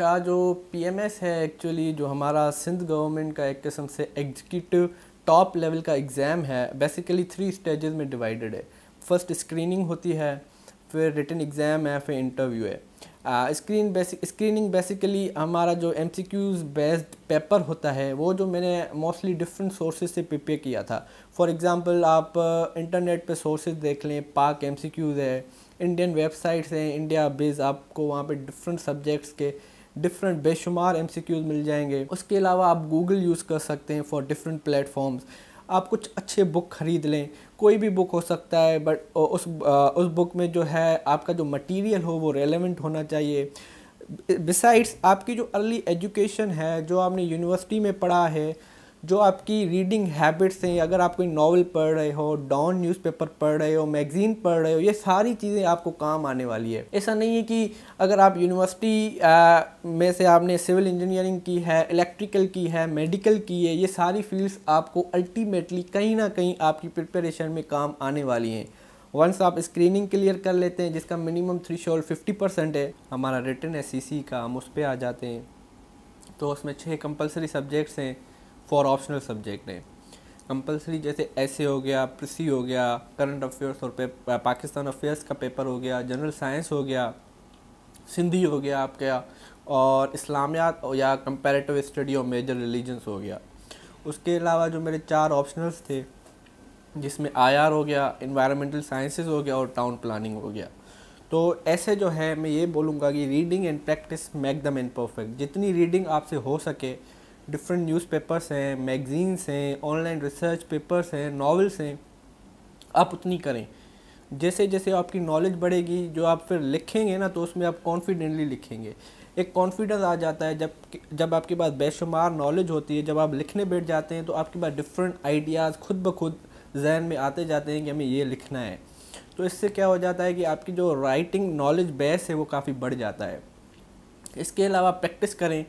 इसका जो पीएमएस है एक्चुअली जो हमारा सिंध गवर्नमेंट का एक किस्म से एग्जीक्यूटिव टॉप लेवल का एग्ज़ाम है बेसिकली थ्री स्टेजेस में डिवाइडेड है फर्स्ट स्क्रीनिंग होती है फिर रिटन एग्ज़ाम है फिर इंटरव्यू है स्क्रीन बेसिक स्क्रीनिंग बेसिकली हमारा जो M C Qs based paper होता है वो जो मैंने मोस्टली डिफरेंट सोर्सेज से प्रिपेयर किया था फॉर एग्ज़ाम्पल आप इंटरनेट पे सोर्सेज देख लें पाक एम सी क्यूज़ है इंडियन वेबसाइट्स हैं इंडिया बेस आपको वहाँ पे डिफरेंट सब्जेक्ट्स के डिफरेंट बेशुमार एम मिल जाएंगे उसके अलावा आप गूगल यूज़ कर सकते हैं फॉर डिफरेंट प्लेटफॉर्म्स आप कुछ अच्छे बुक ख़रीद लें कोई भी बुक हो सकता है बट उस उस बुक में जो है आपका जो मटेरियल हो वो रेलेवेंट होना चाहिए बिसाइड्स आपकी जो अर्ली एजुकेशन है जो आपने यूनिवर्सिटी में पढ़ा है जो आपकी रीडिंग हैबिट्स हैं अगर आप कोई नावल पढ़ रहे हो डॉन न्यूज़पेपर पढ़ रहे हो मैगज़ीन पढ़ रहे हो ये सारी चीज़ें आपको काम आने वाली है ऐसा नहीं है कि अगर आप यूनिवर्सिटी में से आपने सिविल इंजीनियरिंग की है इलेक्ट्रिकल की है मेडिकल की है ये सारी फील्ड्स आपको अल्टीमेटली कहीं ना कहीं आपकी प्रिपरेशन में काम आने वाली हैं वंस आप स्क्रीनिंग क्लियर कर लेते हैं जिसका मिनिमम थ्री शोल फिफ्टी परसेंट है हमारा रिटर्न है सी का हम उस पर आ जाते हैं तो उसमें छः कंपलसरी सब्जेक्ट्स हैं फॉर ऑप्शनल सब्जेक्ट है कंपलसरी जैसे ऐसे हो गया कृषि हो गया करंट अफेयर्स और पाकिस्तान अफेयर्स का पेपर हो गया जनरल साइंस हो गया सिंधी हो गया आपका और इस्लामियात या कंपेरेटिव स्टडी और मेजर रिलीजन्स हो गया उसके अलावा जो मेरे चार ऑप्शनल्स थे जिसमें आईआर हो गया इन्वायरमेंटल साइंसिस हो गया और टाउन प्लानिंग हो गया तो ऐसे जो है मैं ये बोलूँगा कि reading and practice make and perfect जितनी रीडिंग आपसे हो सके डिफरेंट न्यूज़पेपर्स हैं मैगज़ीन्स हैं ऑनलाइन रिसर्च पेपर्स हैं नावल्स हैं आप उतनी करें जैसे जैसे आपकी नॉलेज बढ़ेगी जो आप फिर लिखेंगे ना तो उसमें आप कॉन्फिडेंटली लिखेंगे एक कॉन्फिडेंस आ जाता है जब जब आपके पास बेशुमार नॉलेज होती है जब आप लिखने बैठ जाते हैं तो आपके पास डिफरेंट आइडियाज़ खुद ब खुद जहन में आते जाते हैं कि हमें ये लिखना है तो इससे क्या हो जाता है कि आपकी जो राइटिंग नॉलेज बेस है वो काफ़ी बढ़ जाता है इसके अलावा प्रैक्टिस करें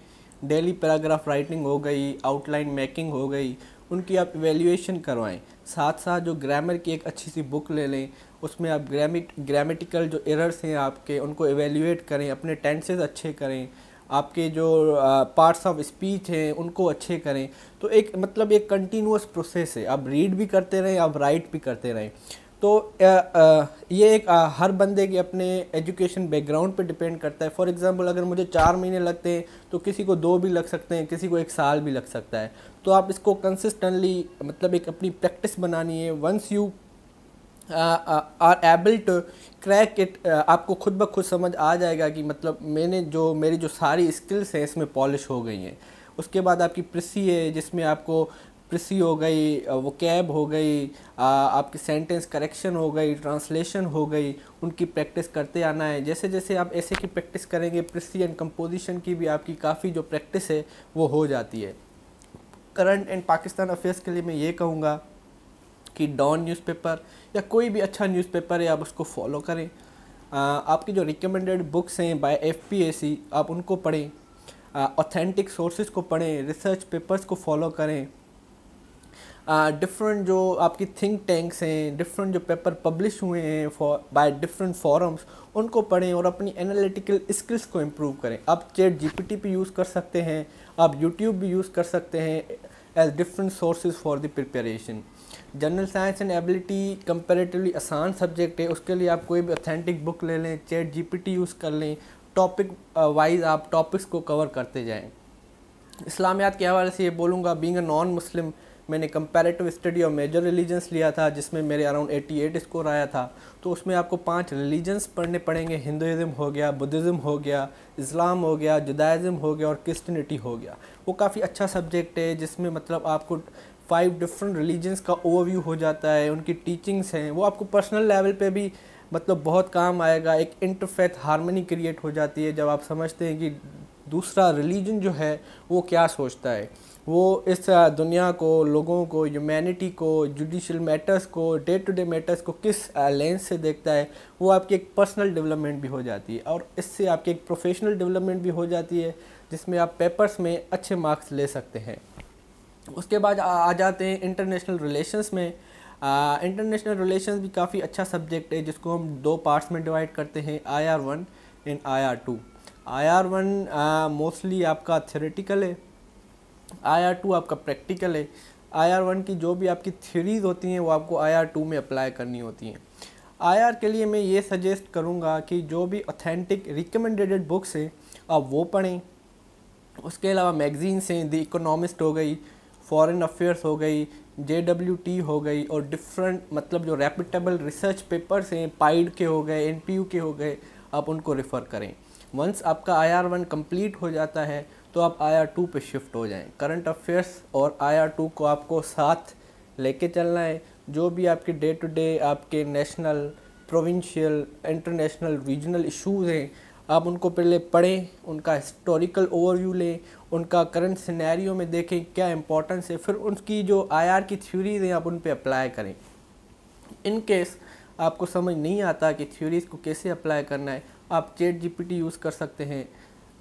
डेली पैराग्राफ राइटिंग हो गई आउटलाइन मेकिंग हो गई उनकी आप इवेल्यूएशन करवाएं साथ साथ जो ग्रामर की एक अच्छी सी बुक ले लें उसमें आप ग्रामिट ग्रामेटिकल जो एरर्स हैं आपके उनको इवेल्यूएट करें अपने टेंसेज अच्छे करें आपके जो पार्ट्स ऑफ स्पीच हैं उनको अच्छे करें तो एक मतलब एक कंटिन्यूस प्रोसेस है आप रीड भी करते रहें आप राइट भी करते रहें तो ये एक हर बंदे के अपने एजुकेशन बैकग्राउंड पे डिपेंड करता है फॉर एग्ज़ाम्पल अगर मुझे चार महीने लगते हैं तो किसी को दो भी लग सकते हैं किसी को एक साल भी लग सकता है तो आप इसको कंसिस्टेंटली मतलब एक अपनी प्रैक्टिस बनानी है once you are able to crack it आपको खुद ब खुद समझ आ जाएगा कि मतलब मैंने जो मेरी जो सारी स्किल्स हैं इसमें पॉलिश हो गई हैं उसके बाद आपकी प्रिसी है जिसमें आपको प्रिसी हो गई वो कैब हो गई आपकी सेंटेंस करेक्शन हो गई ट्रांसलेशन हो गई उनकी प्रैक्टिस करते आना है जैसे जैसे आप ऐसे की प्रैक्टिस करेंगे प्रिसी एंड कंपोजिशन की भी आपकी काफ़ी जो प्रैक्टिस है वो हो जाती है करंट एंड पाकिस्तान अफेयर्स के लिए मैं ये कहूँगा कि डॉन न्यूज़पेपर या कोई भी अच्छा न्यूज़पेपर है आप उसको फॉलो करें आपकी जो रिकमेंडेड बुक्स हैं बाय एफ आप उनको पढ़ें ऑथेंटिक सोर्सेज को पढ़ें रिसर्च पेपर्स को फॉलो करें डिफरेंट जो आपकी थिंक टैंक्स हैं डिफरेंट जो पेपर पब्लिश हुए हैं फॉर बाय डिफरेंट फॉरम्स उनको पढ़ें और अपनी एनालिटिकल स्किल्स को इम्प्रूव करें आप चैट जीपीटी भी यूज़ कर सकते हैं आप यूट्यूब भी यूज़ कर सकते हैं as different sources for the preparation general science and ability comparatively आसान सब्जेक्ट है उसके लिए आप कोई भी ऑथेंटिक बुक ले लें चैट टी यूज़ कर लें टॉपिक वाइज आप टॉपिक्स को कवर करते जाएं इस्लामियात के हवाले से ये बोलूँगा बींग अ नॉन मुस्लिम मैंने comparative study of major religions लिया था जिसमें मेरे अराउंड 88 स्कोर आया था तो उसमें आपको पांच रिलीजन्स पढ़ने पड़ेंगे हिंदुज़म हो गया बुद्धिज़्म हो गया इस्लाम हो गया जुदाइज़म हो गया और क्रिस्टनिटी हो गया वो काफ़ी अच्छा सब्जेक्ट है जिसमें मतलब आपको फाइव डिफरेंट रिलीजन्स का ओवरव्यू हो जाता है उनकी टीचिंग्स हैं वो आपको पर्सनल लेवल पर भी मतलब बहुत काम आएगा एक इंटरफेथ हारमोनी क्रिएट हो जाती है जब आप समझते हैं कि दूसरा रिलीजन जो है वो क्या सोचता है वो इस दुनिया को लोगों को ह्यूमैनिटी को जुडिशल मैटर्स को डे टू डे मैटर्स को किस लेंस से देखता है वो आपकी एक पर्सनल डेवलपमेंट भी हो जाती है और इससे आपकी एक प्रोफेशनल डेवलपमेंट भी हो जाती है जिसमें आप पेपर्स में अच्छे मार्क्स ले सकते हैं उसके बाद आ जाते हैं इंटरनेशनल रिलेशंस में इंटरनेशनल रिलेशंस भी काफ़ी अच्छा सब्जेक्ट है जिसको हम दो पार्ट्स में डिवाइड करते हैं I R one and I R two I R one mostly आपका थेरेटिकल है आई आर टू आपका प्रैक्टिकल है आई आर वन की जो भी आपकी थ्योरीज होती हैं वो आपको आई आर टू में अप्लाई करनी होती हैं आई आर के लिए मैं ये सजेस्ट करूँगा कि जो भी ऑथेंटिक रिकमेंडेड बुक्स हैं आप वो पढ़ें उसके अलावा मैगज़ीन्स हैं द इकोनॉमिस्ट हो गई फॉरेन अफेयर्स हो गई जे डब्ल्यू टी हो गई और डिफरेंट मतलब जो रेपिटेबल रिसर्च पेपर्स हैं पाइड के हो गए एन पी यू के हो गए आप उनको रेफ़र करें वंस आपका आई आर वन कम्प्लीट हो जाता है तो आप आई आर टू पर शिफ्ट हो जाएं करंट अफेयर्स और आई आर टू को आपको साथ लेके चलना है जो भी आपके डे टू डे आपके national provincial international regional issues हैं आप उनको पहले पढ़ें उनका हिस्टोरिकल ओवरव्यू लें उनका करंट सिनेरियो में देखें क्या इंपॉर्टेंस है फिर उनकी जो आईआर की थ्योरीज हैं आप उन पर अप्लाई करें इन केस आपको समझ नहीं आता कि थ्योरीज़ को कैसे अप्लाई करना है आप चेट जीपीटी यूज़ कर सकते हैं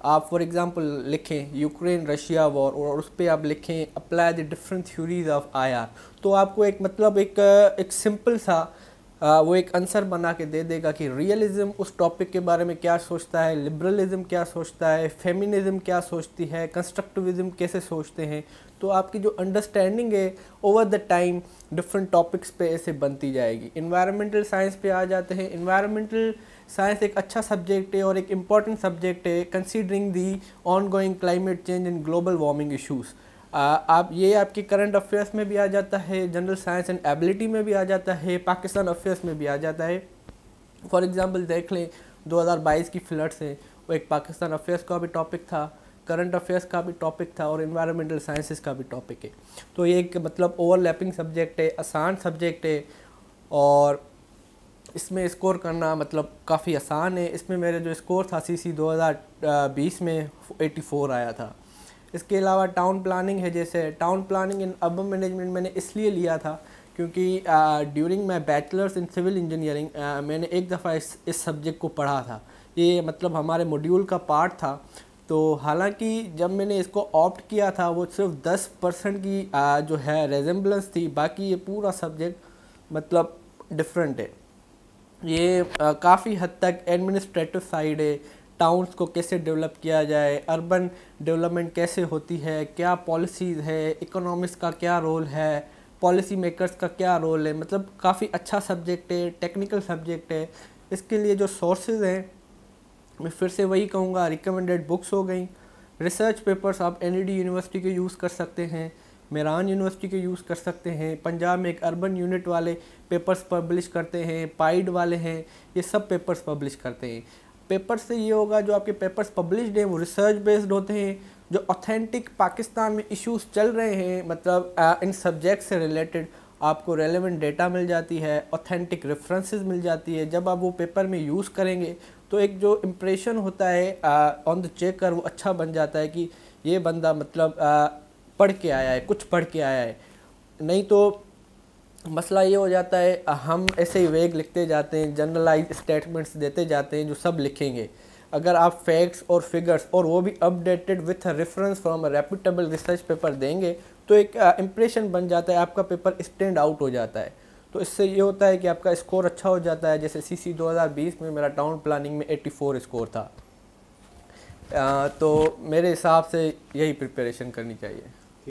आप फॉर एग्ज़ाम्पल लिखें यूक्रेन रशिया वॉर और उस पर आप लिखें apply the different theories of I R तो आपको एक मतलब एक एक सिंपल सा वो एक आंसर बना के दे देगा कि रियलिज़म उस टॉपिक के बारे में क्या सोचता है लिबरलिज्म क्या सोचता है फेमिनिज़म क्या सोचती है कंस्ट्रक्टिविज़म कैसे सोचते हैं तो आपकी जो अंडरस्टैंडिंग है over the time different topics पे ऐसे बनती जाएगी इन्वायरमेंटल साइंस पे आ जाते हैं इन्वायरमेंटल साइंस एक अच्छा सब्जेक्ट है और एक इम्पॉर्टेंट सब्जेक्ट है considering the ongoing climate change and global warming issues आप ये आपके करंट अफेयर्स में भी आ जाता है जनरल साइंस एंड एबिलिटी में भी आ जाता है पाकिस्तान अफेयर्स में भी आ जाता है फॉर एग्ज़ाम्पल देख लें 2022 की फ्लड्स हैं वो एक पाकिस्तान अफेयर्स का भी टॉपिक था करंट अफेयर्स का भी टॉपिक था और इन्वायरमेंटल साइंसिस का भी टॉपिक है तो ये एक मतलब ओवरलैपिंग सब्जेक्ट है आसान सब्जेक्ट है और इसमें स्कोर करना मतलब काफ़ी आसान है इसमें मेरा जो स्कोर था सी सी में 84 आया था इसके अलावा टाउन प्लानिंग है जैसे town planning in urban management मैंने इसलिए लिया था क्योंकि during my bachelor's in civil engineering मैंने एक दफ़ा इस इस सब्जेक्ट को पढ़ा था ये मतलब हमारे मॉड्यूल का पार्ट था तो हालांकि जब मैंने इसको ऑप्ट किया था वो सिर्फ दस परसेंट की आ, जो है रेजेंबलेंस थी बाकी ये पूरा सब्जेक्ट मतलब डिफरेंट है ये काफ़ी हद तक एडमिनिस्ट्रेटिव साइड है टाउन्स को कैसे डेवलप किया जाए अर्बन डेवलपमेंट कैसे होती है क्या पॉलिसीज़ है इकोनॉमिक्स का क्या रोल है पॉलिसी मेकर्स का क्या रोल है मतलब काफ़ी अच्छा सब्जेक्ट है टेक्निकल सब्जेक्ट है इसके लिए जो सोर्सेज हैं मैं फिर से वही कहूँगा रिकमेंडेड बुक्स हो गई रिसर्च पेपर्स आप एन यूनिवर्सिटी e के यूज़ कर सकते हैं मेरान यूनिवर्सिटी के यूज़ कर सकते हैं पंजाब में एक अर्बन यूनिट वाले पेपर्स पब्लिश करते हैं पाइड वाले हैं ये सब पेपर्स पब्लिश करते हैं पेपर से ये होगा जो आपके पेपर्स पब्लिश्ड हैं वो रिसर्च बेस्ड होते हैं जो ऑथेंटिक पाकिस्तान में इश्यूज चल रहे हैं मतलब आ, इन सब्जेक्ट से रिलेटेड आपको रेलेवेंट डेटा मिल जाती है ऑथेंटिक रेफरेंसेस मिल जाती है जब आप वो पेपर में यूज़ करेंगे तो एक जो इम्प्रेशन होता है ऑन द चेकर वो अच्छा बन जाता है कि ये बंदा मतलब आ, पढ़ के आया है कुछ पढ़ के आया है नहीं तो मसला ये हो जाता है हम ऐसे ही वेग लिखते जाते हैं जनरलाइज स्टेटमेंट्स देते जाते हैं जो सब लिखेंगे अगर आप फैक्ट्स और फिगर्स और वो भी updated with reference from reputable research paper देंगे तो एक इम्प्रेशन बन जाता है आपका पेपर स्टैंड आउट हो जाता है तो इससे ये होता है कि आपका स्कोर अच्छा हो जाता है जैसे सी सी में मेरा टाउन प्लानिंग में 84 स्कोर था आ, तो मेरे हिसाब से यही प्रिपरेशन करनी चाहिए